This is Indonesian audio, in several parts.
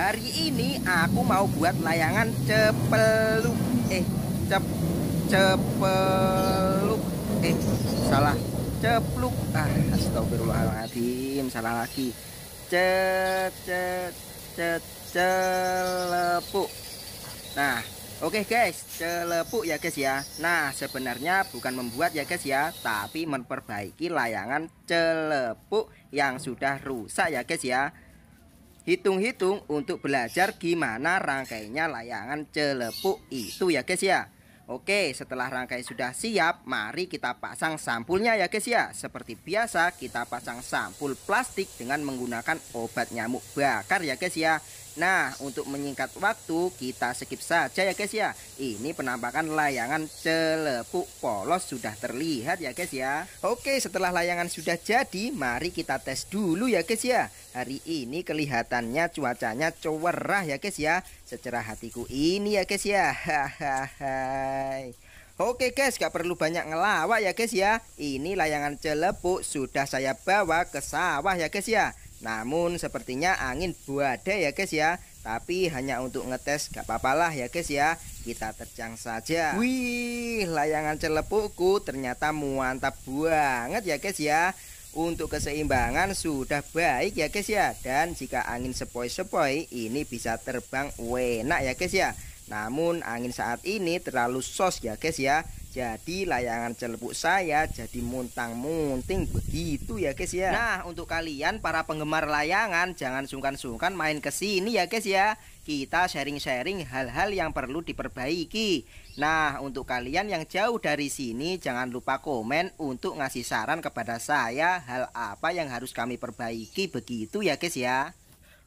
Hari ini aku mau buat layangan cepeluk Eh, cep cepeluk Eh, salah Cepluk Ah, astagfirullahaladzim Salah lagi Ce, ce, ce, celepuk Nah, Oke okay guys, celepuk ya guys ya. Nah, sebenarnya bukan membuat ya guys ya, tapi memperbaiki layangan celepuk yang sudah rusak ya guys ya hitung-hitung untuk belajar gimana rangkainya layangan celepuk itu ya guys ya Oke, setelah rangkai sudah siap, mari kita pasang sampulnya ya guys ya. Seperti biasa, kita pasang sampul plastik dengan menggunakan obat nyamuk bakar ya guys ya. Nah, untuk menyingkat waktu, kita skip saja ya guys ya. Ini penampakan layangan celepuk polos sudah terlihat ya guys ya. Oke, setelah layangan sudah jadi, mari kita tes dulu ya guys ya. Hari ini kelihatannya cuacanya cowerah ya guys ya. Secara hatiku ini ya guys ya. Hahaha. Oke guys, gak perlu banyak ngelawak ya guys ya Ini layangan celepuk sudah saya bawa ke sawah ya guys ya Namun sepertinya angin buade ya guys ya Tapi hanya untuk ngetes gak papalah ya guys ya Kita terjang saja Wih, layangan celepukku ternyata muantap banget ya guys ya untuk keseimbangan sudah baik ya guys ya Dan jika angin sepoi-sepoi ini bisa terbang enak ya guys ya namun angin saat ini terlalu sos ya guys ya Jadi layangan celepuk saya jadi muntang-munting begitu ya guys ya Nah untuk kalian para penggemar layangan Jangan sungkan-sungkan main ke sini ya guys ya Kita sharing-sharing hal-hal yang perlu diperbaiki Nah untuk kalian yang jauh dari sini Jangan lupa komen untuk ngasih saran kepada saya Hal apa yang harus kami perbaiki begitu ya guys ya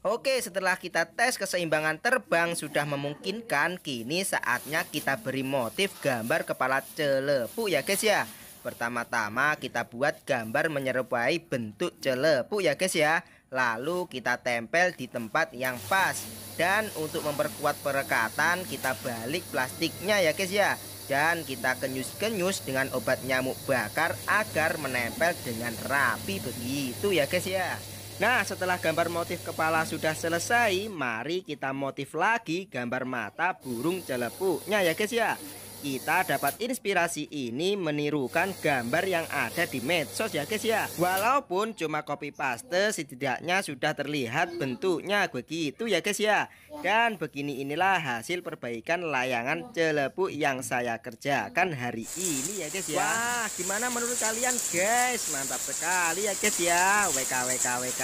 Oke, setelah kita tes keseimbangan terbang sudah memungkinkan, kini saatnya kita beri motif gambar kepala celepuk ya guys ya. Pertama-tama kita buat gambar menyerupai bentuk celepuk ya guys ya. Lalu kita tempel di tempat yang pas. Dan untuk memperkuat perekatan kita balik plastiknya ya guys ya. Dan kita kenyus-kenyus dengan obat nyamuk bakar agar menempel dengan rapi begitu ya guys ya. Nah setelah gambar motif kepala sudah selesai Mari kita motif lagi gambar mata burung celepuknya ya guys ya kita dapat inspirasi ini menirukan gambar yang ada di medsos ya guys ya Walaupun cuma copy paste setidaknya sudah terlihat bentuknya begitu ya guys ya Dan begini inilah hasil perbaikan layangan celebuk yang saya kerjakan hari ini ya guys ya Wah gimana menurut kalian guys mantap sekali ya guys ya wkwkwk WK WK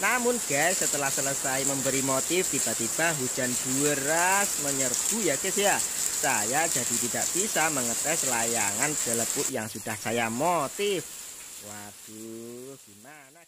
namun guys setelah selesai memberi motif tiba-tiba hujan deras menyerbu ya guys ya Saya jadi tidak bisa mengetes layangan belepuk yang sudah saya motif Waduh gimana